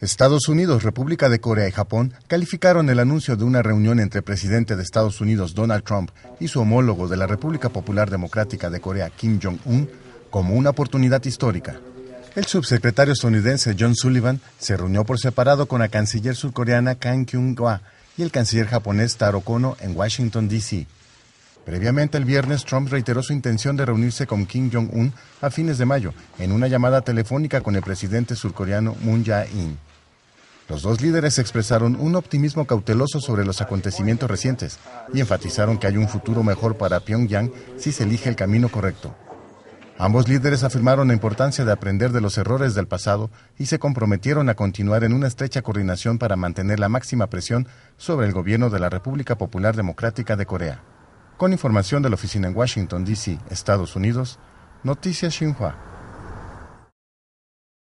Estados Unidos, República de Corea y Japón calificaron el anuncio de una reunión entre el presidente de Estados Unidos Donald Trump y su homólogo de la República Popular Democrática de Corea Kim Jong-un como una oportunidad histórica. El subsecretario estadounidense John Sullivan se reunió por separado con la canciller surcoreana Kang kyung wa y el canciller japonés Taro Kono en Washington, D.C. Previamente el viernes, Trump reiteró su intención de reunirse con Kim Jong-un a fines de mayo en una llamada telefónica con el presidente surcoreano Moon Jae-in. Los dos líderes expresaron un optimismo cauteloso sobre los acontecimientos recientes y enfatizaron que hay un futuro mejor para Pyongyang si se elige el camino correcto. Ambos líderes afirmaron la importancia de aprender de los errores del pasado y se comprometieron a continuar en una estrecha coordinación para mantener la máxima presión sobre el gobierno de la República Popular Democrática de Corea. Con información de la oficina en Washington, D.C., Estados Unidos, Noticias Xinhua.